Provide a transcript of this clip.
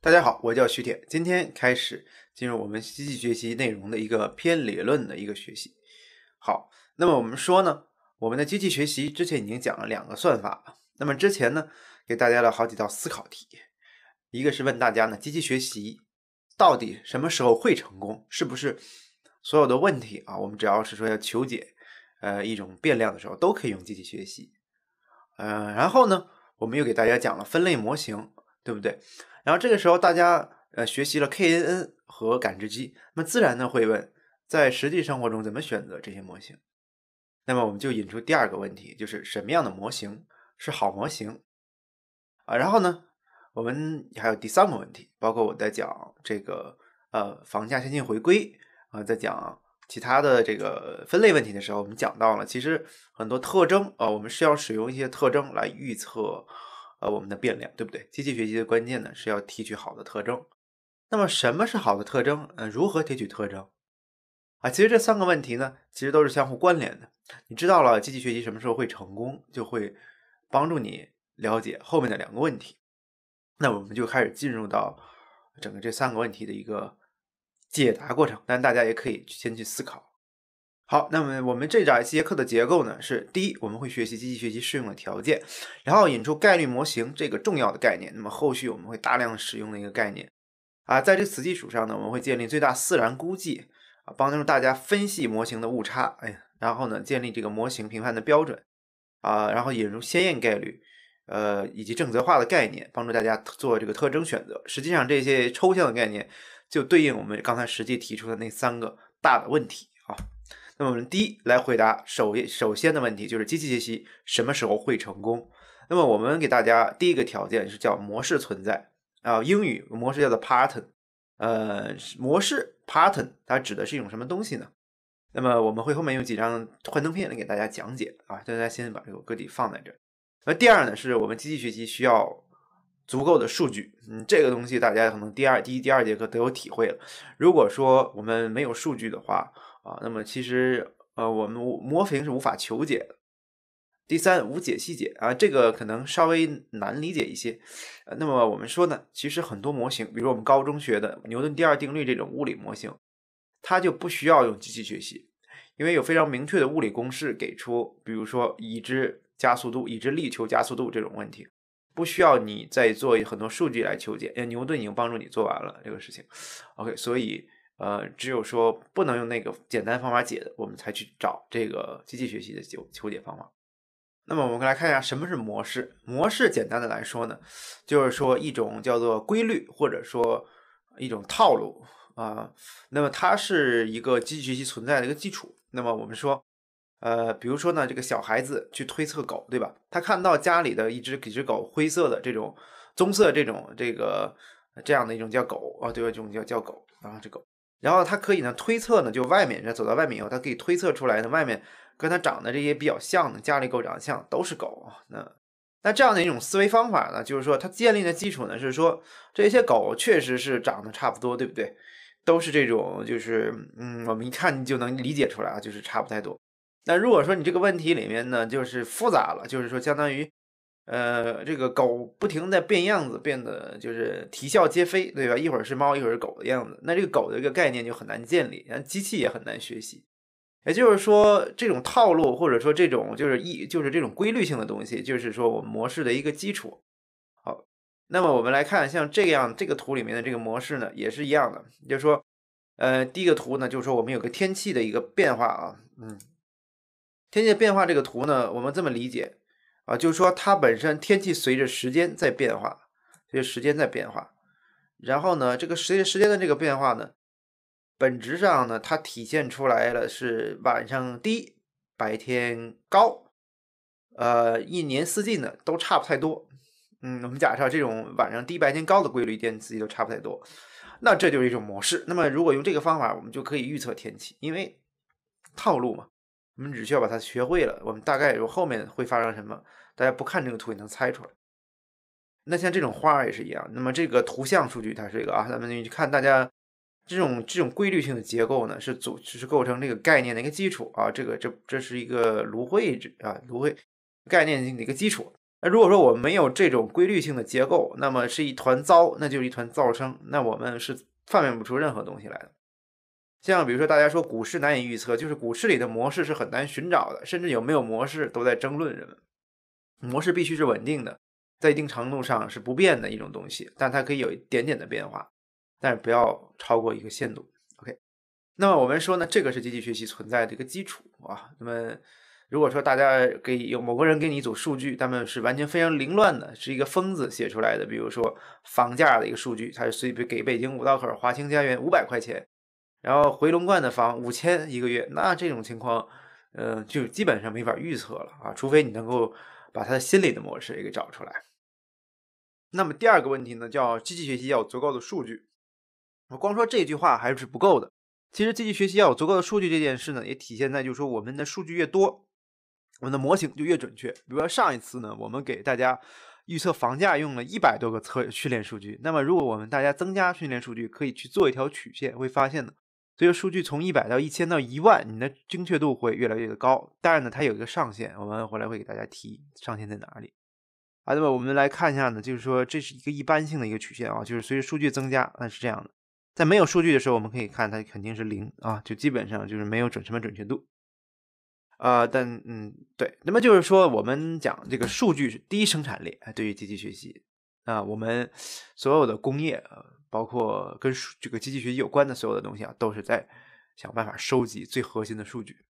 大家好，我叫徐铁，今天开始进入我们机器学习内容的一个偏理论的一个学习。好，那么我们说呢，我们的机器学习之前已经讲了两个算法，那么之前呢给大家了好几道思考题，一个是问大家呢，机器学习到底什么时候会成功，是不是？所有的问题啊，我们只要是说要求解，呃，一种变量的时候，都可以用机器学习。嗯，然后呢，我们又给大家讲了分类模型，对不对？然后这个时候大家呃学习了 KNN 和感知机，那么自然呢会问，在实际生活中怎么选择这些模型？那么我们就引出第二个问题，就是什么样的模型是好模型？啊，然后呢，我们还有第三个问题，包括我在讲这个呃房价先进回归。啊，在讲其他的这个分类问题的时候，我们讲到了，其实很多特征啊，我们是要使用一些特征来预测呃我们的变量，对不对？机器学习的关键呢，是要提取好的特征。那么什么是好的特征？嗯，如何提取特征？啊，其实这三个问题呢，其实都是相互关联的。你知道了机器学习什么时候会成功，就会帮助你了解后面的两个问题。那我们就开始进入到整个这三个问题的一个。解答过程，但大家也可以先去思考。好，那么我们这节一节课的结构呢，是第一，我们会学习机器学习适用的条件，然后引出概率模型这个重要的概念，那么后续我们会大量使用的一个概念啊，在这此基础上呢，我们会建立最大似然估计啊，帮助大家分析模型的误差，哎呀，然后呢，建立这个模型评判的标准啊，然后引入先验概率，呃，以及正则化的概念，帮助大家做这个特征选择。实际上，这些抽象的概念。就对应我们刚才实际提出的那三个大的问题啊。那么我们第一来回答首首先的问题，就是机器学习什么时候会成功？那么我们给大家第一个条件是叫模式存在啊，英语模式叫做 pattern，呃，模式 pattern 它指的是一种什么东西呢？那么我们会后面用几张幻灯片来给大家讲解啊，大家先把这个根底放在这。那第二呢，是我们机器学习需要。足够的数据，嗯，这个东西大家可能第二第一第二节课都有体会了。如果说我们没有数据的话啊，那么其实呃，我们模型是无法求解的。第三，无解析解啊，这个可能稍微难理解一些。那么我们说呢，其实很多模型，比如我们高中学的牛顿第二定律这种物理模型，它就不需要用机器学习，因为有非常明确的物理公式给出，比如说已知加速度，已知力求加速度这种问题。不需要你再做很多数据来求解，因为牛顿已经帮助你做完了这个事情。OK，所以呃，只有说不能用那个简单方法解的，我们才去找这个机器学习的求求解方法。那么我们来看一下什么是模式？模式简单的来说呢，就是说一种叫做规律或者说一种套路啊。那么它是一个机器学习存在的一个基础。那么我们说。呃，比如说呢，这个小孩子去推测狗，对吧？他看到家里的一只几只狗，灰色的这种、棕色这种、这个这样的一种叫狗啊，对吧？这种叫叫狗啊，这狗。然后他可以呢推测呢，就外面，人走到外面以后，他可以推测出来呢，外面跟他长得这些比较像的家里狗长得像，都是狗啊。那那这样的一种思维方法呢，就是说他建立的基础呢是说这些狗确实是长得差不多，对不对？都是这种，就是嗯，我们一看就能理解出来啊，就是差不太多。那如果说你这个问题里面呢，就是复杂了，就是说相当于，呃，这个狗不停在变样子，变得就是啼笑皆非，对吧？一会儿是猫，一会儿是狗的样子，那这个狗的一个概念就很难建立，那机器也很难学习。也就是说，这种套路或者说这种就是一就是这种规律性的东西，就是说我们模式的一个基础。好，那么我们来看像这样这个图里面的这个模式呢，也是一样的，就是说，呃，第一个图呢，就是说我们有个天气的一个变化啊，嗯。天气变化这个图呢，我们这么理解啊，就是说它本身天气随着时间在变化，随着时间在变化。然后呢，这个时时间的这个变化呢，本质上呢，它体现出来了是晚上低，白天高，呃，一年四季呢都差不太多。嗯，我们假设这种晚上低白天高的规律，一年四季都差不太多。那这就是一种模式。那么，如果用这个方法，我们就可以预测天气，因为套路嘛。我们只需要把它学会了，我们大概有后面会发生什么，大家不看这个图也能猜出来。那像这种花也是一样，那么这个图像数据它是一个啊，咱们去看大家这种这种规律性的结构呢，是组是构成这个概念的一个基础啊。这个这这是一个芦荟啊，芦荟概念性的一个基础。那如果说我们没有这种规律性的结构，那么是一团糟，那就是一团噪声，那我们是发明不出任何东西来的。像比如说，大家说股市难以预测，就是股市里的模式是很难寻找的，甚至有没有模式都在争论。人们模式必须是稳定的，在一定程度上是不变的一种东西，但它可以有一点点的变化，但是不要超过一个限度。OK，那么我们说呢，这个是机器学习存在的一个基础啊。那么如果说大家给有某个人给你一组数据，他们是完全非常凌乱的，是一个疯子写出来的，比如说房价的一个数据，它是随给北京五道口华清家园五百块钱。然后回龙观的房五千一个月，那这种情况，呃，就基本上没法预测了啊，除非你能够把他的心理的模式也给找出来。那么第二个问题呢，叫机器学习要有足够的数据。我光说这句话还是不够的。其实机器学习要有足够的数据这件事呢，也体现在就是说我们的数据越多，我们的模型就越准确。比如说上一次呢，我们给大家预测房价用了一百多个测训练数据。那么如果我们大家增加训练数据，可以去做一条曲线，会发现呢。随着数据从一百到一千到一万，你的精确度会越来越的高。但是呢，它有一个上限，我们回来会给大家提上限在哪里。啊，那么我们来看一下呢，就是说这是一个一般性的一个曲线啊，就是随着数据增加，那是这样的。在没有数据的时候，我们可以看它肯定是零啊，就基本上就是没有准什么准确度。啊，但嗯，对，那么就是说我们讲这个数据是低生产力啊，对于机器学习啊，我们所有的工业啊。包括跟这个机器学习有关的所有的东西啊，都是在想办法收集最核心的数据。